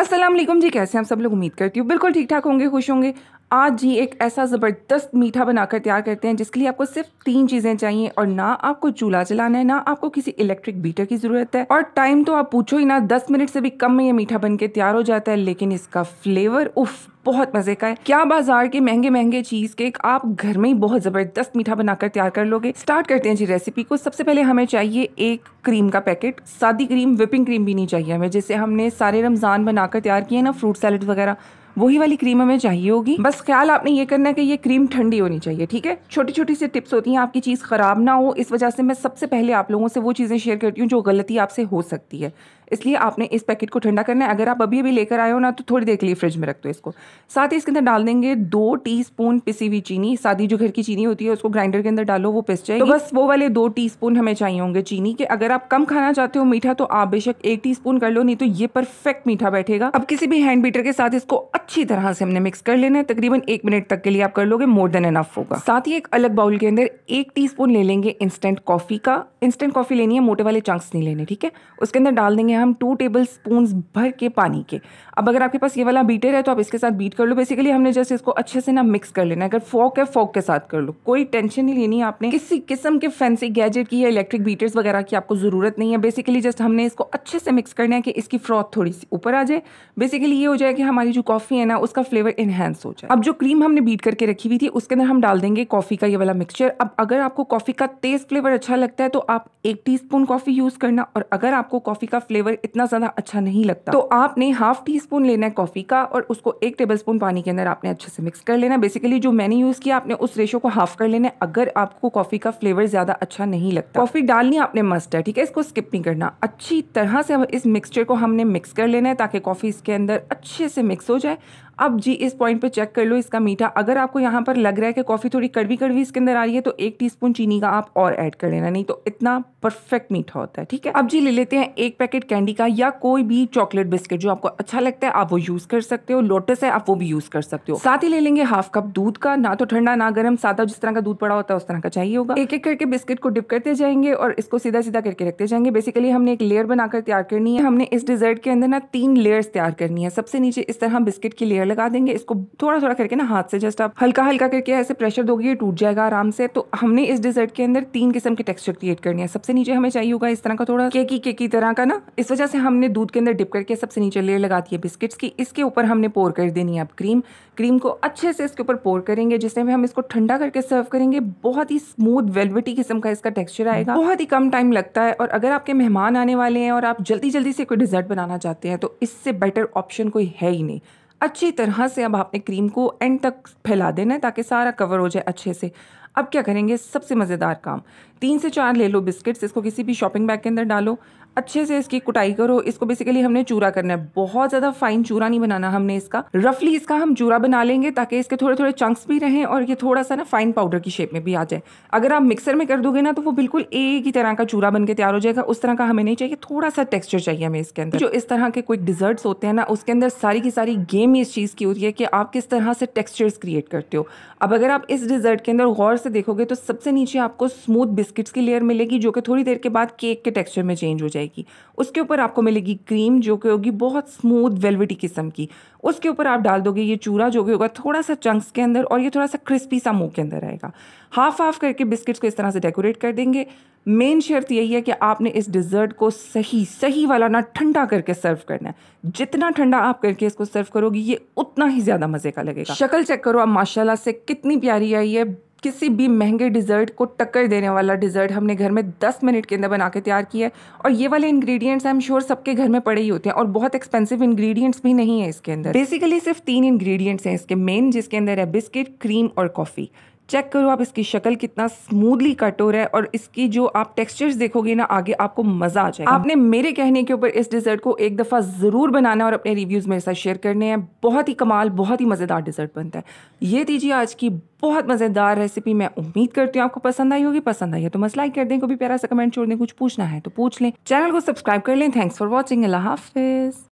असलम जी कैसे हम सब लोग उम्मीद करती हूँ बिल्कुल ठीक ठाक होंगे खुश होंगे आज जी एक ऐसा ज़बरदस्त मीठा बनाकर तैयार करते हैं जिसके लिए आपको सिर्फ तीन चीज़ें चाहिए और ना आपको चूल्हा जलाना है ना आपको किसी इलेक्ट्रिक बीटर की ज़रूरत है और टाइम तो आप पूछो ही ना दस मिनट से भी कम में ये मीठा बन के तैयार हो जाता है लेकिन इसका फ्लेवर उफ बहुत मजे का है क्या बाजार के महंगे महंगे चीज केक आप घर में ही बहुत जबरदस्त मीठा बनाकर तैयार कर लोगे स्टार्ट करते हैं जी रेसिपी को सबसे पहले हमें चाहिए एक क्रीम का पैकेट सादी क्रीम विपिंग क्रीम भी नहीं चाहिए हमें जैसे हमने सारे रमजान बनाकर तैयार किए ना फ्रूट सैलड वगैरह वही वाली क्रीम हमें चाहिए होगी बस ख्याल आपने ये करना है कि ये क्रीम ठंडी होनी चाहिए ठीक है छोटी छोटी सी टिप्स होती हैं आपकी चीज़ ख़राब ना हो इस वजह से मैं सबसे पहले आप लोगों से वो चीज़ें शेयर करती हूँ जो गलती आपसे हो सकती है इसलिए आपने इस पैकेट को ठंडा करना है अगर आप अभी अभी लेकर आए हो ना तो थोड़ी देर के लिए फ्रिज में रख दो इसको साथ ही इसके अंदर डाल देंगे दो टी स्पून पिसी हुई चीनी सादी जो घर की चीनी होती है उसको ग्राइंडर के अंदर डालो वो पिस जाएगी तो बस वो वाले दो टी स्पून हमें चाहिए होंगे चीनी के अगर आप कम खाना चाहते हो मीठा तो आप बेशक एक टी स्पून कर लो नहीं तो ये परफेक्ट मीठा बैठेगा अब किसी भी हैंड बीटर के साथ इसको अच्छी तरह से हमने मिक्स कर लेना है तकरीबन एक मिनट तक के लिए आप कर लोगे मोर देन एनफ होगा साथ ही एक अलग बाउल के अंदर एक टी ले लेंगे इंस्टेंट कॉफी का इंस्टेंट कॉफी लेनी है मोटे वाले चंक्स नहीं लेने ठीक है उसके अंदर डाल देंगे हम टू टेबल स्पून भर के पानी के अब अगर आपके पास ये वाला बीटर है तो आप इसके साथ बीट कर लो बेसिकली हमने जस्ट इसको अच्छे से ना मिक्स कर लेना अगर फोक है फोक के साथ कर लो कोई टेंशन ही लेनी आपने किसी किस्म के फैंसी गैजेट की या इलेक्ट्रिक बीटर्स वगैरह की आपको ज़रूरत नहीं है बेसिकली जस्ट हमने इसको अच्छे से मिक्स करना है कि इसकी फ्रॉथ थोड़ी सी ऊपर आ जाए बेसिकली ये हो जाए कि हमारी जो कॉफ़ी है ना उसका फ्लेवर इनहेंस हो जाए अब जो क्रीम हमने बीट करके रखी हुई थी उसके अंदर हम डाल देंगे कॉफ़ी का ये वाला मिक्सचर अब अगर आपको कॉफ़ी का तेज़ फ्लेवर अच्छा लगता है तो आप एक टी कॉफ़ी यूज़ करना और अगर आपको कॉफ़ी का फ्लेवर फ्लेवर इतना ज़्यादा अच्छा नहीं लगता तो आपने हाफ टी स्पून लेना है कॉफ़ी का और उसको एक टेबल स्पून पानी के अंदर आपने अच्छे से मिक्स कर लेना बेसिकली जो मैंने यूज़ किया आपने उस रेशो को हाफ कर लेना अगर आपको कॉफ़ी का फ्लेवर ज़्यादा अच्छा नहीं लगता कॉफ़ी डालनी आपने मस्ट है ठीक है इसको स्किप नहीं करना अच्छी तरह से इस मिक्सचर को हमने मिक्स कर लेना है ताकि कॉफ़ी इसके अंदर अच्छे से मिक्स हो जाए अब जी इस पॉइंट पे चेक कर लो इसका मीठा अगर आपको यहाँ पर लग रहा है कि कॉफ़ी थोड़ी कड़वी कड़वी इसके अंदर आ रही है तो एक टीस्पून चीनी का आप और ऐड कर लेना नहीं तो इतना परफेक्ट मीठा होता है ठीक है अब जी ले लेते हैं एक पैकेट कैंडी का या कोई भी चॉकलेट बिस्किट जो आपको अच्छा लगता है आप वो यूज़ कर सकते हो लोटस है आप वो भी यूज़ कर सकते हो साथ ही ले लेंगे हाफ कप दूध का ना तो ठंडा ना गर्म सादा जिस तरह का दूध पड़ा होता है उस तरह का चाहिए होगा एक एक करके बिस्किट को डिप करते जाएंगे और इसको सीधा सीधा करके रखते जाएंगे बेसिकली हमने एक लेयर बनाकर तैयार करनी है हमने इस डिजर्ट के अंदर ना तीन लेयर्स तैयार करनी है सबसे नीचे इस तरह बिस्किट की लेयर लगा देंगे इसको थोड़ा थोड़ा करके ना हाथ से जस्ट आप हल्का हल्का करके ऐसे प्रेशर दोगे ये टूट जाएगा आराम से तो हमने इस डिजर्ट के अंदर तीन किस्म के टेक्सचर क्रिएट करनी है सबसे नीचे हमें चाहिए होगा इस तरह का थोड़ा केकी केकी तरह का ना इस वजह से हमने दूध के अंदर डिप करके सबसे नीचे लेयर लगा दी है बिस्किट्स की इसके ऊपर हमने पोर कर देनी है आप क्रीम क्रीम को अच्छे से इसके ऊपर पोर करेंगे जिससे हम इसको ठंडा करके सर्व करेंगे बहुत ही स्मूथ वेलवेटी किस्म का इसका टेक्सचर आएगा बहुत ही कम टाइम लगता है और अगर आपके मेहमान आने वाले हैं और आप जल्दी जल्दी से कोई डिजर्ट बनाना चाहते हैं तो इससे बेटर ऑप्शन कोई है ही नहीं अच्छी तरह से अब आपने क्रीम को एंड तक फैला देना है ताकि सारा कवर हो जाए अच्छे से अब क्या करेंगे सबसे मज़ेदार काम तीन से चार ले लो बिस्किट्स इसको किसी भी शॉपिंग बैग के अंदर डालो अच्छे से इसकी कुटाई करो इसको बेसिकली हमने चूरा करना है बहुत ज़्यादा फाइन चूरा नहीं बनाना हमने इसका रफली इसका हम चूरा बना लेंगे ताकि इसके थोड़े थोड़े चंक्स भी रहें और ये थोड़ा सा ना फाइन पाउडर की शेप में भी आ जाए अगर आप मिक्सर में कर दोगे ना तो वो बिल्कुल एक ही तरह का चूरा बन के तैयार हो जाएगा उस तरह का हमें नहीं चाहिए थोड़ा सा टेक्स्चर चाहिए हमें इसके अंदर जो इस तरह के कोई डिजर्ट्स होते हैं ना उसके अंदर सारी की सारी गेम इस चीज़ की होती है कि आप किस तरह से टेक्स्चर्स क्रिएट करते हो अब अगर आप इस डिजर्ट के अंदर गौर से देखोगे तो सबसे नीचे आपको स्मूथ बिस्किट्स की लेयर मिलेगी जो कि थोड़ी देर के बाद केक के टेक्सचर में चेंज हो जाएगी उसके ऊपर आपको मिलेगी क्रीम जो कि होगी बहुत स्मूथ वेलविटी किस्म की उसके ऊपर आप डाल दोगे ये चूरा जो भी होगा थोड़ा सा चंक्स के अंदर और ये थोड़ा सा क्रिस्पी सा मुँह के अंदर आएगा हाफ हाफ करके बिस्किट्स को इस तरह से डेकोरेट कर देंगे मेन शर्त यही है कि आपने इस डिज़र्ट को सही सही वाला ना ठंडा करके सर्व करना है जितना ठंडा आप करके इसको सर्व करोगी ये उतना ही ज़्यादा मज़े का लगेगा शक्ल चेक करो आप माशाल्लाह से कितनी प्यारी आई है किसी भी महंगे डिज़र्ट को टक्कर देने वाला डिज़र्ट हमने घर में 10 मिनट के अंदर बना के तैयार किया है और ये वाले इंग्रेडिएंट्स आई एम श्योर सबके घर में पड़े ही होते हैं और बहुत एक्सपेंसिव इंग्रेडिएंट्स भी नहीं है इसके अंदर बेसिकली सिर्फ तीन इंग्रेडिएंट्स हैं इसके मेन जिसके अंदर है बिस्किट क्रीम और कॉफ़ी चेक करो आप इसकी शक्ल कितना स्मूथली कट हो रहा है और इसकी जो आप टेक्सचर्स देखोगे ना आगे आपको मजा आ जाएगा आपने मेरे कहने के ऊपर इस डिजर्ट को एक दफ़ा ज़रूर बनाना और अपने रिव्यूज़ मेरे साथ शेयर करने हैं बहुत ही कमाल बहुत ही मज़ेदार डिजर्ट बनता है ये दीजिए आज की बहुत मज़ेदार रेसिपी मैं उम्मीद करती हूँ आपको पसंद आई होगी पसंद आई है तो मस लाइक कर दें कभी प्यारा सा कमेंट छोड़ दें कुछ पूछना है तो पूछ लें चैनल को सब्सक्राइब कर लें थैंक्स फॉर वॉचिंग अल्लाह हाफिज़